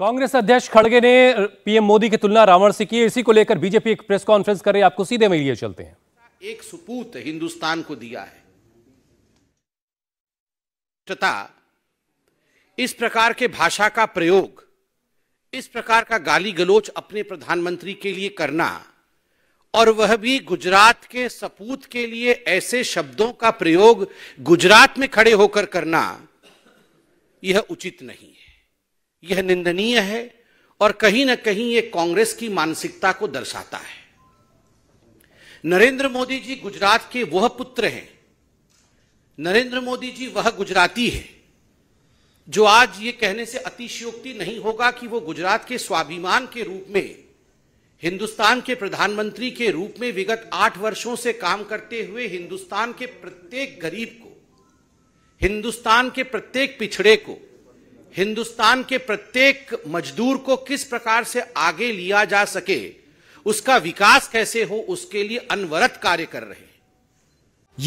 कांग्रेस अध्यक्ष खड़गे ने पीएम मोदी की तुलना रावण से की इसी को लेकर बीजेपी एक प्रेस कॉन्फ्रेंस कर रही है आपको सीधे लिए चलते हैं एक सुपूत हिंदुस्तान को दिया है तथा इस प्रकार के भाषा का प्रयोग इस प्रकार का गाली गलोच अपने प्रधानमंत्री के लिए करना और वह भी गुजरात के सपूत के लिए ऐसे शब्दों का प्रयोग गुजरात में खड़े होकर करना यह उचित नहीं है यह निंदनीय है और कहीं ना कहीं यह कांग्रेस की मानसिकता को दर्शाता है नरेंद्र मोदी जी गुजरात के वह पुत्र हैं नरेंद्र मोदी जी वह गुजराती है जो आज ये कहने से अतिशयोक्ति नहीं होगा कि वो गुजरात के स्वाभिमान के रूप में हिंदुस्तान के प्रधानमंत्री के रूप में विगत आठ वर्षों से काम करते हुए हिंदुस्तान के प्रत्येक गरीब को हिंदुस्तान के प्रत्येक पिछड़े को हिंदुस्तान के प्रत्येक मजदूर को किस प्रकार से आगे लिया जा सके उसका विकास कैसे हो उसके लिए अनवरत कार्य कर रहे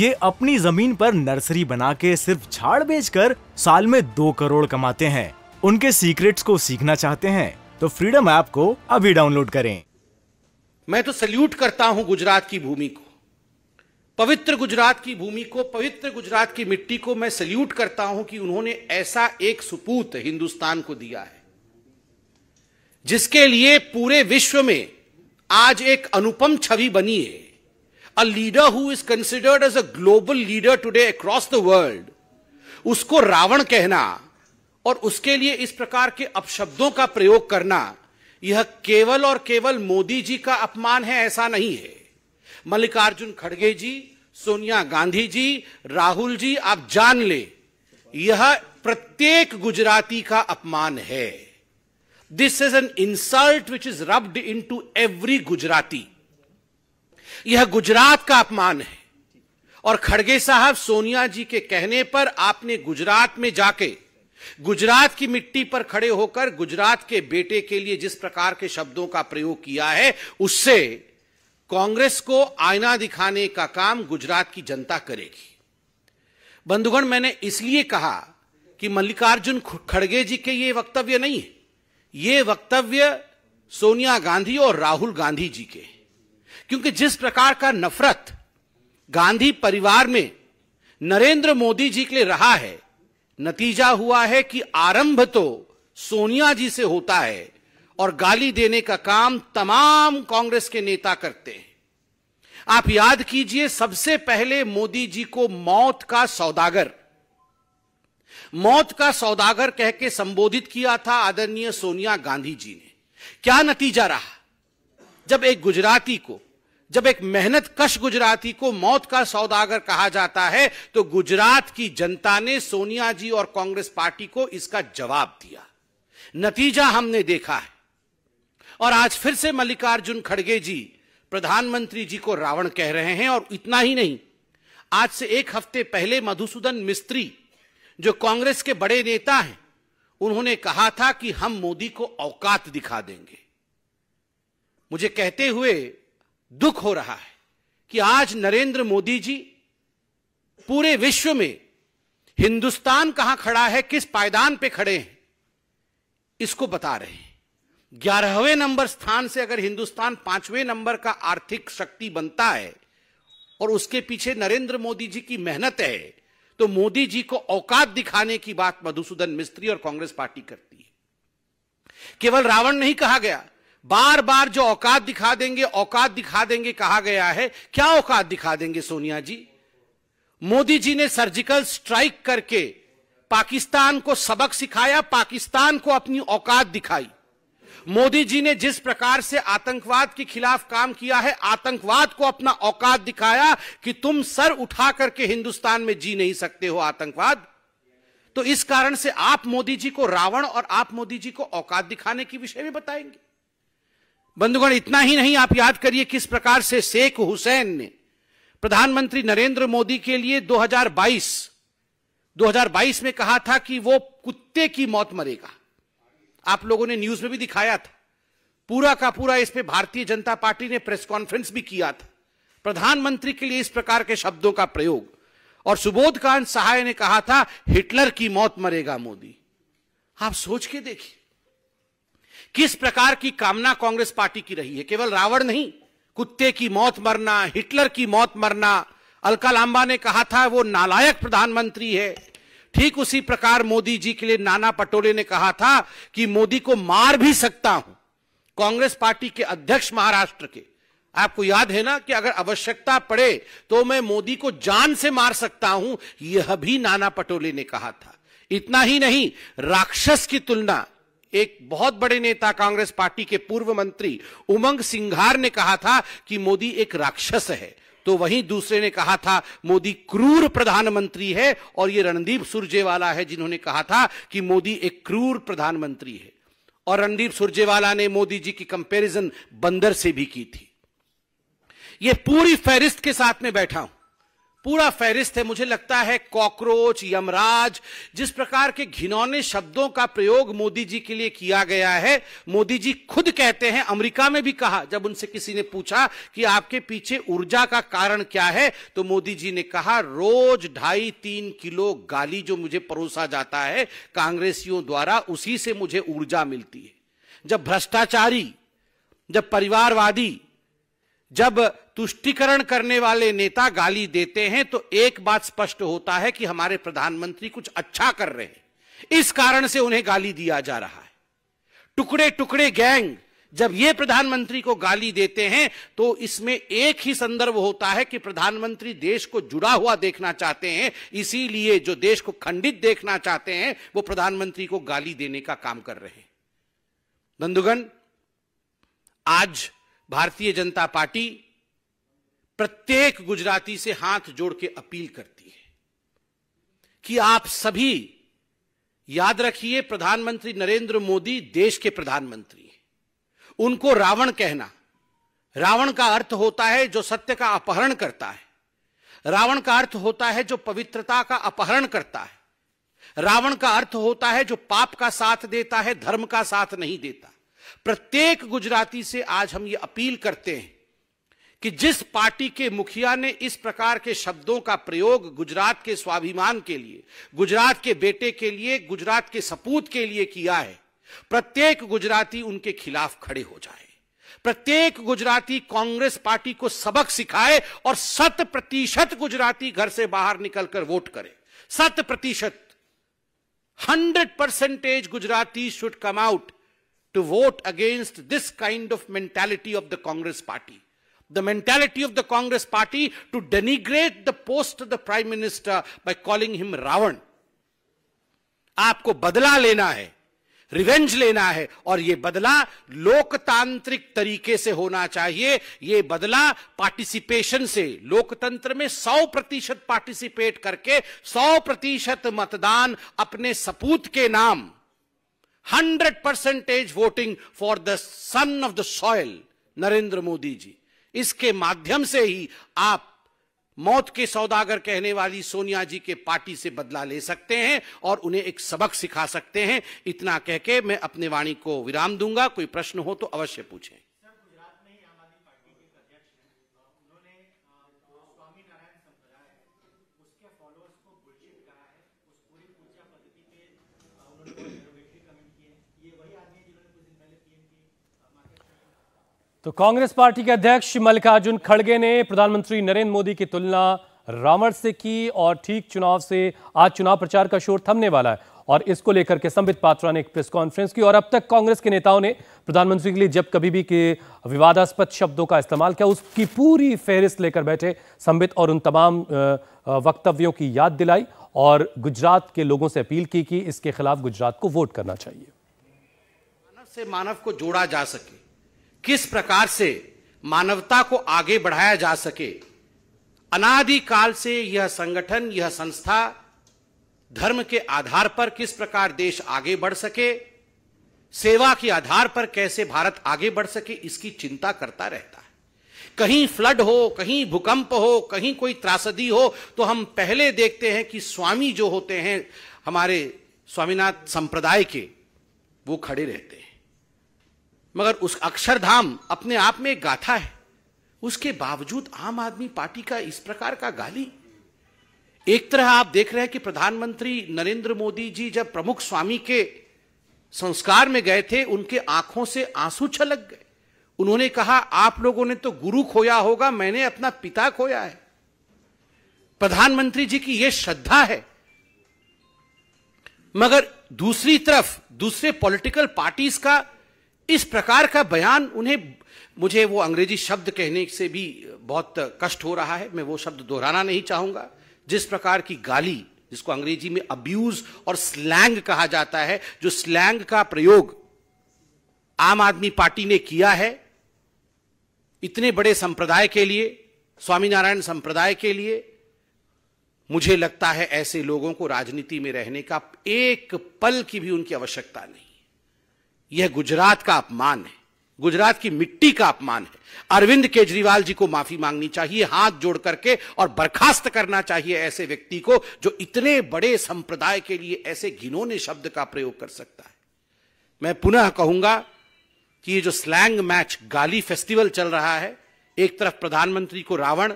ये अपनी जमीन पर नर्सरी बना के सिर्फ झाड़ बेचकर साल में दो करोड़ कमाते हैं उनके सीक्रेट्स को सीखना चाहते हैं तो फ्रीडम ऐप को अभी डाउनलोड करें मैं तो सल्यूट करता हूं गुजरात की भूमि को पवित्र गुजरात की भूमि को पवित्र गुजरात की मिट्टी को मैं सल्यूट करता हूं कि उन्होंने ऐसा एक सुपूत हिंदुस्तान को दिया है जिसके लिए पूरे विश्व में आज एक अनुपम छवि बनी है a leader who is considered as a global leader today across the world उसको रावण कहना और उसके लिए इस प्रकार के अपशब्दों का प्रयोग करना यह केवल और केवल मोदी जी का अपमान है ऐसा नहीं है मल्लिकार्जुन खड़गे जी सोनिया गांधी जी राहुल जी आप जान ले यह प्रत्येक गुजराती का अपमान है this is an insult which is rubbed into every Gujarati यह गुजरात का अपमान है और खड़गे साहब सोनिया जी के कहने पर आपने गुजरात में जाके गुजरात की मिट्टी पर खड़े होकर गुजरात के बेटे के लिए जिस प्रकार के शब्दों का प्रयोग किया है उससे कांग्रेस को आईना दिखाने का काम गुजरात की जनता करेगी बंधुगण मैंने इसलिए कहा कि मल्लिकार्जुन खड़गे जी के ये वक्तव्य नहीं है ये वक्तव्य सोनिया गांधी और राहुल गांधी जी के क्योंकि जिस प्रकार का नफरत गांधी परिवार में नरेंद्र मोदी जी के लिए रहा है नतीजा हुआ है कि आरंभ तो सोनिया जी से होता है और गाली देने का काम तमाम कांग्रेस के नेता करते हैं आप याद कीजिए सबसे पहले मोदी जी को मौत का सौदागर मौत का सौदागर कह के संबोधित किया था आदरणीय सोनिया गांधी जी ने क्या नतीजा रहा जब एक गुजराती को जब एक मेहनत कश गुजराती को मौत का सौदागर कहा जाता है तो गुजरात की जनता ने सोनिया जी और कांग्रेस पार्टी को इसका जवाब दिया नतीजा हमने देखा है और आज फिर से मल्लिकार्जुन खड़गे जी प्रधानमंत्री जी को रावण कह रहे हैं और इतना ही नहीं आज से एक हफ्ते पहले मधुसूदन मिस्त्री जो कांग्रेस के बड़े नेता हैं उन्होंने कहा था कि हम मोदी को औकात दिखा देंगे मुझे कहते हुए दुख हो रहा है कि आज नरेंद्र मोदी जी पूरे विश्व में हिंदुस्तान कहां खड़ा है किस पायदान पे खड़े हैं इसको बता रहे हैं ग्यारहवें नंबर स्थान से अगर हिंदुस्तान पांचवें नंबर का आर्थिक शक्ति बनता है और उसके पीछे नरेंद्र मोदी जी की मेहनत है तो मोदी जी को औकात दिखाने की बात मधुसूदन मिस्त्री और कांग्रेस पार्टी करती है केवल रावण नहीं कहा गया बार बार जो औकात दिखा देंगे औकात दिखा देंगे कहा गया है क्या औकात दिखा देंगे सोनिया जी मोदी जी ने सर्जिकल स्ट्राइक करके पाकिस्तान को सबक सिखाया पाकिस्तान को अपनी औकात दिखाई मोदी जी ने जिस प्रकार से आतंकवाद के खिलाफ काम किया है आतंकवाद को अपना औकात दिखाया कि तुम सर उठा करके हिंदुस्तान में जी नहीं सकते हो आतंकवाद तो इस कारण से आप मोदी जी को रावण और आप मोदी जी को औकात दिखाने के विषय में बताएंगे बंधुगण इतना ही नहीं आप याद करिए किस प्रकार से शेख हुसैन ने प्रधानमंत्री नरेंद्र मोदी के लिए 2022 2022 में कहा था कि वो कुत्ते की मौत मरेगा आप लोगों ने न्यूज में भी दिखाया था पूरा का पूरा इस पे भारतीय जनता पार्टी ने प्रेस कॉन्फ्रेंस भी किया था प्रधानमंत्री के लिए इस प्रकार के शब्दों का प्रयोग और सुबोध कांत सहाय ने कहा था हिटलर की मौत मरेगा मोदी आप सोच के देखिए किस प्रकार की कामना कांग्रेस पार्टी की रही है केवल रावण नहीं कुत्ते की मौत मरना हिटलर की मौत मरना अलका लांबा ने कहा था वो नालायक प्रधानमंत्री है ठीक उसी प्रकार मोदी जी के लिए नाना पटोले ने कहा था कि मोदी को मार भी सकता हूं कांग्रेस पार्टी के अध्यक्ष महाराष्ट्र के आपको याद है ना कि अगर आवश्यकता पड़े तो मैं मोदी को जान से मार सकता हूं यह भी नाना पटोले ने कहा था इतना ही नहीं राक्षस की तुलना एक बहुत बड़े नेता कांग्रेस पार्टी के पूर्व मंत्री उमंग सिंघार ने कहा था कि मोदी एक राक्षस है तो वहीं दूसरे ने कहा था मोदी क्रूर प्रधानमंत्री है और ये रणदीप सुरजेवाला है जिन्होंने कहा था कि मोदी एक क्रूर प्रधानमंत्री है और रणदीप सुरजेवाला ने मोदी जी की कंपैरिजन बंदर से भी की थी ये पूरी फहरिस्त के साथ में बैठा हूं पूरा फहरिस्त है मुझे लगता है कॉकरोच यमराज जिस प्रकार के घिनौने शब्दों का प्रयोग मोदी जी के लिए किया गया है मोदी जी खुद कहते हैं अमेरिका में भी कहा जब उनसे किसी ने पूछा कि आपके पीछे ऊर्जा का कारण क्या है तो मोदी जी ने कहा रोज ढाई तीन किलो गाली जो मुझे परोसा जाता है कांग्रेसियों द्वारा उसी से मुझे ऊर्जा मिलती है जब भ्रष्टाचारी जब परिवारवादी जब तुष्टिकरण करने वाले नेता गाली देते हैं तो एक बात स्पष्ट होता है कि हमारे प्रधानमंत्री कुछ अच्छा कर रहे हैं इस कारण से उन्हें गाली दिया जा रहा है टुकड़े टुकड़े गैंग जब ये प्रधानमंत्री को गाली देते हैं तो इसमें एक ही संदर्भ होता है कि प्रधानमंत्री देश को जुड़ा हुआ देखना चाहते हैं इसीलिए जो देश को खंडित देखना चाहते हैं वो प्रधानमंत्री को गाली देने का काम कर रहे हैं बंधुगण आज भारतीय जनता पार्टी प्रत्येक गुजराती से हाथ जोड़ के अपील करती है कि आप सभी याद रखिए प्रधानमंत्री नरेंद्र मोदी देश के प्रधानमंत्री हैं उनको रावण कहना रावण का अर्थ होता है जो सत्य का अपहरण करता है रावण का अर्थ होता है जो पवित्रता का अपहरण करता है रावण का अर्थ होता है जो पाप का साथ देता है धर्म का साथ नहीं देता प्रत्येक गुजराती से आज हम ये अपील करते हैं कि जिस पार्टी के मुखिया ने इस प्रकार के शब्दों का प्रयोग गुजरात के स्वाभिमान के लिए गुजरात के बेटे के लिए गुजरात के सपूत के लिए किया है प्रत्येक गुजराती उनके खिलाफ खड़े हो जाए प्रत्येक गुजराती कांग्रेस पार्टी को सबक सिखाए और शत प्रतिशत गुजराती घर से बाहर निकलकर वोट करे शत प्रतिशत hundred percentage Gujarati should come out to vote against this kind of mentality of the Congress party. The mentality of the Congress party to denigrate the post of the Prime Minister by calling him Ravan. आपको बदला लेना है revenge लेना है और यह बदला लोकतांत्रिक तरीके से होना चाहिए यह बदला पार्टिसिपेशन से लोकतंत्र में 100 प्रतिशत पार्टिसिपेट करके 100 प्रतिशत मतदान अपने सपूत के नाम hundred percentage voting for the son of the soil Narendra Modi ji इसके माध्यम से ही आप मौत के सौदागर कहने वाली सोनिया जी के पार्टी से बदला ले सकते हैं और उन्हें एक सबक सिखा सकते हैं इतना कह के मैं अपने वाणी को विराम दूंगा कोई प्रश्न हो तो अवश्य पूछें तो कांग्रेस पार्टी के अध्यक्ष मल्लिकार्जुन खड़गे ने प्रधानमंत्री नरेंद्र मोदी की तुलना रावण से की और ठीक चुनाव से आज चुनाव प्रचार का शोर थमने वाला है और इसको लेकर के संबित पात्रा ने एक प्रेस कॉन्फ्रेंस की और अब तक कांग्रेस के नेताओं ने प्रधानमंत्री के लिए जब कभी भी के विवादास्पद शब्दों का इस्तेमाल किया उसकी पूरी फहरिस्त लेकर बैठे संबित और उन तमाम वक्तव्यों की याद दिलाई और गुजरात के लोगों से अपील की कि इसके खिलाफ गुजरात को वोट करना चाहिए मानव से मानव को जोड़ा जा सके किस प्रकार से मानवता को आगे बढ़ाया जा सके अनादिकाल से यह संगठन यह संस्था धर्म के आधार पर किस प्रकार देश आगे बढ़ सके सेवा के आधार पर कैसे भारत आगे बढ़ सके इसकी चिंता करता रहता है कहीं फ्लड हो कहीं भूकंप हो कहीं कोई त्रासदी हो तो हम पहले देखते हैं कि स्वामी जो होते हैं हमारे स्वामीनाथ संप्रदाय के वो खड़े रहते हैं मगर उस अक्षरधाम अपने आप में एक गाथा है उसके बावजूद आम आदमी पार्टी का इस प्रकार का गाली एक तरह आप देख रहे हैं कि प्रधानमंत्री नरेंद्र मोदी जी जब प्रमुख स्वामी के संस्कार में गए थे उनके आंखों से आंसू छलक गए उन्होंने कहा आप लोगों ने तो गुरु खोया होगा मैंने अपना पिता खोया है प्रधानमंत्री जी की यह श्रद्धा है मगर दूसरी तरफ दूसरे पॉलिटिकल पार्टीज का इस प्रकार का बयान उन्हें मुझे वो अंग्रेजी शब्द कहने से भी बहुत कष्ट हो रहा है मैं वो शब्द दोहराना नहीं चाहूंगा जिस प्रकार की गाली जिसको अंग्रेजी में अब्यूज और स्लैंग कहा जाता है जो स्लैंग का प्रयोग आम आदमी पार्टी ने किया है इतने बड़े संप्रदाय के लिए स्वामीनारायण संप्रदाय के लिए मुझे लगता है ऐसे लोगों को राजनीति में रहने का एक पल की भी उनकी आवश्यकता नहीं यह गुजरात का अपमान है गुजरात की मिट्टी का अपमान है अरविंद केजरीवाल जी को माफी मांगनी चाहिए हाथ जोड़ करके और बर्खास्त करना चाहिए ऐसे व्यक्ति को जो इतने बड़े संप्रदाय के लिए ऐसे घिनौने शब्द का प्रयोग कर सकता है मैं पुनः कहूंगा कि ये जो स्लैंग मैच गाली फेस्टिवल चल रहा है एक तरफ प्रधानमंत्री को रावण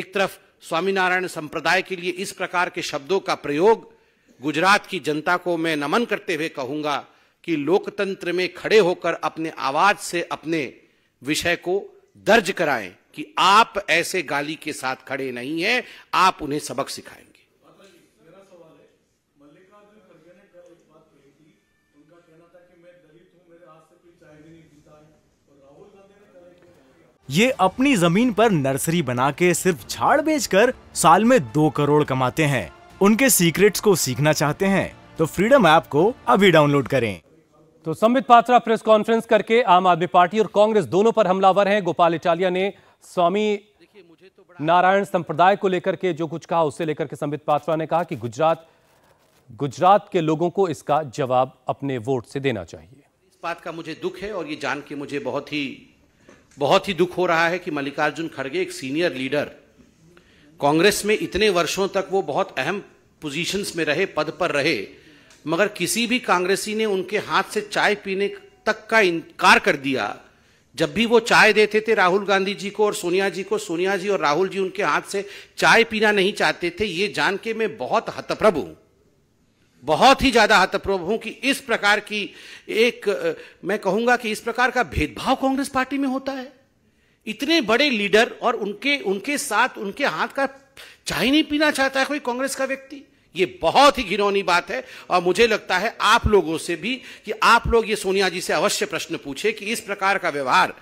एक तरफ स्वामीनारायण संप्रदाय के लिए इस प्रकार के शब्दों का प्रयोग गुजरात की जनता को मैं नमन करते हुए कहूंगा कि लोकतंत्र में खड़े होकर अपने आवाज से अपने विषय को दर्ज कराएं कि आप ऐसे गाली के साथ खड़े नहीं हैं आप उन्हें सबक सिखाएंगे ये अपनी जमीन पर नर्सरी बना के सिर्फ झाड़ बेचकर साल में दो करोड़ कमाते हैं उनके सीक्रेट्स को सीखना चाहते हैं तो फ्रीडम ऐप को अभी डाउनलोड करें तो संबित पात्रा प्रेस कॉन्फ्रेंस करके आम आदमी पार्टी और कांग्रेस दोनों पर हमलावर हैं गोपाल इटालिया ने स्वामी नारायण संप्रदाय को लेकर के जो कुछ कहा उससे लेकर के संबित पात्रा ने कहा कि गुजरात गुजरात के लोगों को इसका जवाब अपने वोट से देना चाहिए इस बात का मुझे दुख है और ये जान के मुझे बहुत ही बहुत ही दुख हो रहा है कि मल्लिकार्जुन खड़गे एक सीनियर लीडर कांग्रेस में इतने वर्षों तक वो बहुत अहम पोजीशंस में रहे पद पर रहे मगर किसी भी कांग्रेसी ने उनके हाथ से चाय पीने तक का इनकार कर दिया जब भी वो चाय देते थे राहुल गांधी जी को और सोनिया जी को सोनिया जी और राहुल जी उनके हाथ से चाय पीना नहीं चाहते थे ये जान के मैं बहुत हतप्रभ हूं बहुत ही ज्यादा हतप्रभ हूं कि इस प्रकार की एक मैं कहूंगा कि इस प्रकार का भेदभाव कांग्रेस पार्टी में होता है इतने बड़े लीडर और उनके उनके साथ उनके हाथ का चाय नहीं पीना चाहता है कोई कांग्रेस का व्यक्ति ये बहुत ही घिनौनी बात है और मुझे लगता है आप लोगों से भी कि आप लोग ये सोनिया जी से अवश्य प्रश्न पूछे कि इस प्रकार का व्यवहार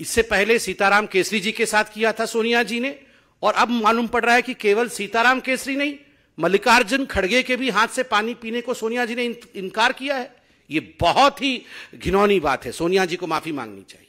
इससे पहले सीताराम केसरी जी के साथ किया था सोनिया जी ने और अब मालूम पड़ रहा है कि केवल सीताराम केसरी नहीं मल्लिकार्जुन खड़गे के भी हाथ से पानी पीने को सोनिया जी ने इनकार किया है ये बहुत ही घिनौनी बात है सोनिया जी को माफी मांगनी चाहिए